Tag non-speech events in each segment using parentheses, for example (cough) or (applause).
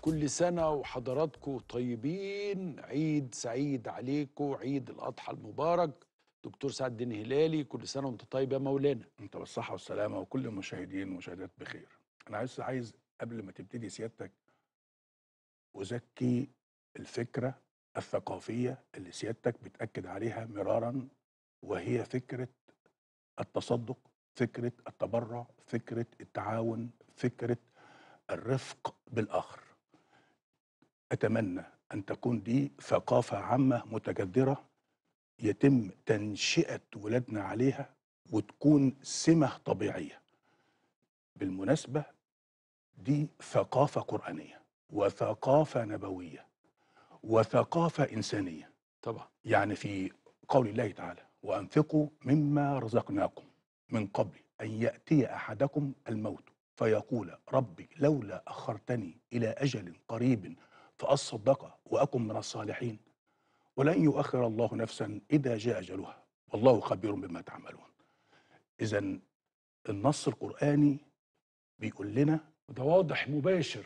كل سنة وحضراتكم طيبين عيد سعيد عليكم عيد الأضحى المبارك دكتور سعد الدين هلالي كل سنة وأنت طيب يا مولانا أنت بالصحة والسلامة وكل المشاهدين ومشاهدات بخير أنا عايز عايز قبل ما تبتدي سيادتك أزكي الفكرة الثقافية اللي سيادتك بتأكد عليها مرارا وهي فكرة التصدق فكرة التبرع فكرة التعاون فكرة الرفق بالآخر أتمنى أن تكون دي ثقافة عامة متجذرة يتم تنشئة ولادنا عليها وتكون سمة طبيعية بالمناسبة دي ثقافة قرآنية وثقافة نبوية وثقافة إنسانية طبعا يعني في قول الله تعالى وأنفقوا مما رزقناكم من قبل أن يأتي أحدكم الموت فيقول ربي لولا أخرتني إلى أجل قريب فأصدق وأكن من الصالحين ولن يؤخر الله نفسا إذا جاء أجلها والله خبير بما تعملون إذا النص القرآني بيقول لنا ده واضح مباشر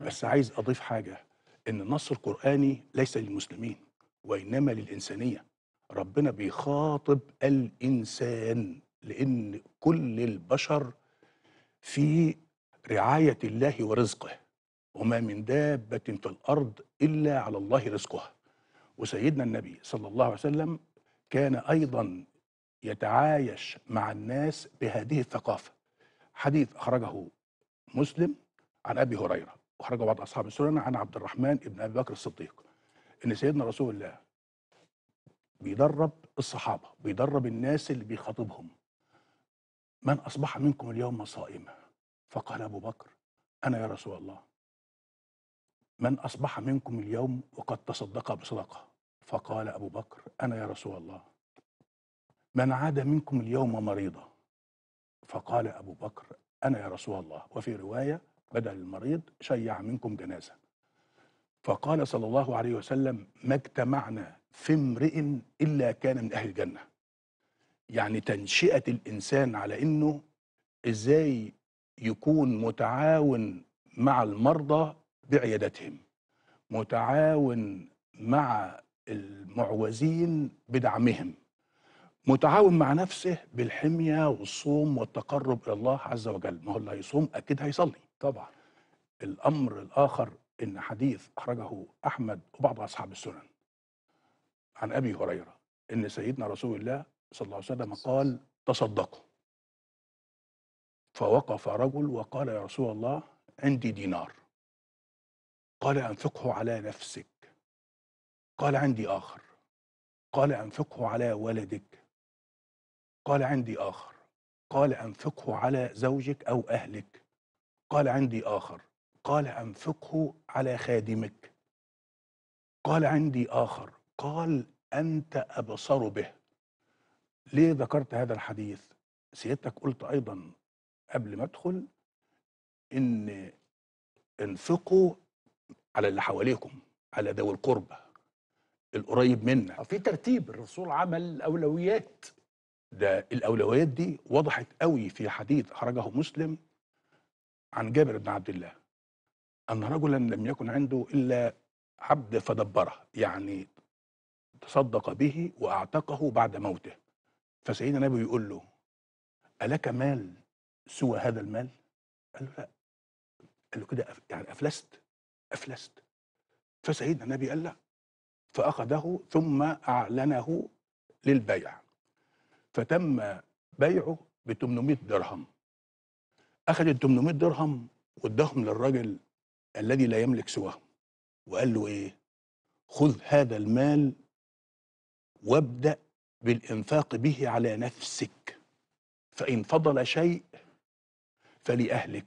بس عايز أضيف حاجة إن النص القرآني ليس للمسلمين وإنما للإنسانية ربنا بيخاطب الإنسان لأن كل البشر في رعاية الله ورزقه وما من دابة في الأرض إلا على الله رزقها وسيدنا النبي صلى الله عليه وسلم كان أيضا يتعايش مع الناس بهذه الثقافة حديث أخرجه مسلم عن أبي هريرة وأخرجه بعض أصحاب السنن عن عبد الرحمن بن أبي بكر الصديق إن سيدنا رسول الله بيدرب الصحابة بيدرب الناس اللي بيخاطبهم من أصبح منكم اليوم صائما فقال أبو بكر أنا يا رسول الله من أصبح منكم اليوم وقد تصدق بصدقة فقال أبو بكر أنا يا رسول الله من عاد منكم اليوم مريضا فقال أبو بكر أنا يا رسول الله وفي رواية بدل المريض شيع منكم جنازة فقال صلى الله عليه وسلم ما اجتمعنا في امرئ إلا كان من أهل الجنة يعني تنشئة الإنسان على أنه إزاي يكون متعاون مع المرضى بعيادتهم متعاون مع المعوزين بدعمهم متعاون مع نفسه بالحمية والصوم والتقرب إلى الله عز وجل ما هو اللي هيصوم أكيد هيصلي طبعا الأمر الآخر إن حديث أخرجه أحمد وبعض أصحاب السنن عن أبي هريرة إن سيدنا رسول الله صلى الله عليه وسلم قال تصدقوا فوقف رجل وقال يا رسول الله عندي دينار قال أنفقه على نفسك قال عندي آخر قال أنفقه على ولدك قال عندي آخر قال أنفقه على زوجك أو أهلك قال عندي آخر قال أنفقه على خادمك قال عندي آخر قال أنت أبصر به ليه ذكرت هذا الحديث سيادتك قلت أيضا قبل ما أدخل إن انفقوا على اللي حواليكم على ذوي القرب القريب منا آه، في ترتيب الرسول عمل اولويات ده الاولويات دي وضحت قوي في حديث اخرجه مسلم عن جابر بن عبد الله ان رجلا لم يكن عنده الا عبد فدبره يعني تصدق به واعتقه بعد موته فسيدنا النبي يقول له الك مال سوى هذا المال قال له لا قال له كده يعني افلست أفلست فسيدنا النبي قال لا فأخذه ثم أعلنه للبيع فتم بيعه ب 800 درهم أخذ ال 800 درهم واداهم للراجل الذي لا يملك سواهم وقال له إيه خذ هذا المال وابدأ بالإنفاق به على نفسك فإن فضل شيء فلأهلك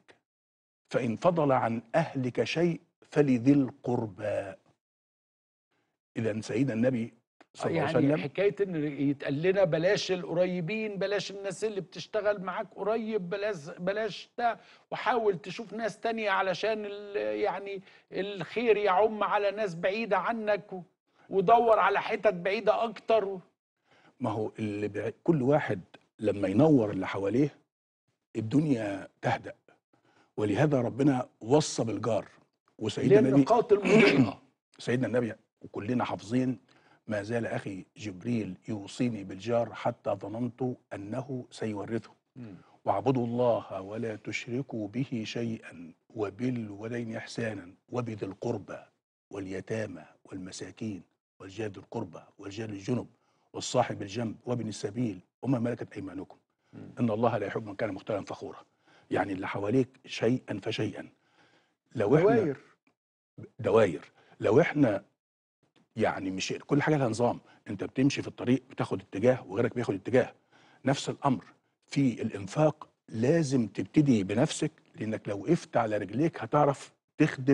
فإن فضل عن أهلك شيء فلذي القربى اذا سيدنا النبي صلى الله عليه يعني وسلم يعني حكايه ان يتقال لنا بلاش القريبين بلاش الناس اللي بتشتغل معاك قريب بلاش بلاش ده وحاول تشوف ناس تانية علشان يعني الخير يعم على ناس بعيده عنك ودور على حتت بعيده اكتر و... ما هو اللي بي... كل واحد لما ينور اللي حواليه الدنيا تهدأ ولهذا ربنا وصى بالجار وسيدنا النبي قاتل (clears throat) سيدنا النبي وكلنا حافظين ما زال اخي جبريل يوصيني بالجار حتى ظننت انه سيورثه واعبدوا الله ولا تشركوا به شيئا وبالولين احسانا وبذي القربى واليتامى والمساكين والجاد القربى والجار الجنب والصاحب الجنب وابن السبيل وما ملكت ايمانكم ان الله لا يحب من كان مختالا فخورا يعني اللي حواليك شيئا فشيئا لو احنا دواير دواير لو احنا يعني مش كل حاجه لها نظام انت بتمشي في الطريق بتاخد اتجاه وغيرك بياخد اتجاه نفس الامر في الانفاق لازم تبتدي بنفسك لانك لو وقفت على رجليك هتعرف تخدم